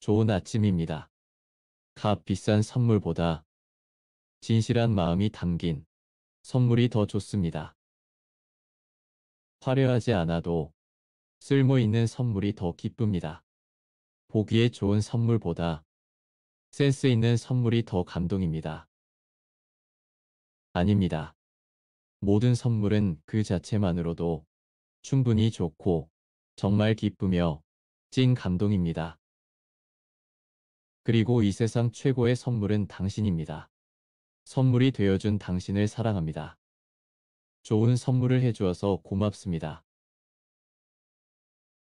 좋은 아침입니다. 값비싼 선물보다 진실한 마음이 담긴 선물이 더 좋습니다. 화려하지 않아도 쓸모있는 선물이 더 기쁩니다. 보기에 좋은 선물보다 센스 있는 선물이 더 감동입니다. 아닙니다. 모든 선물은 그 자체만으로도 충분히 좋고 정말 기쁘며 찐 감동입니다. 그리고 이 세상 최고의 선물은 당신입니다. 선물이 되어준 당신을 사랑합니다. 좋은 선물을 해주어서 고맙습니다.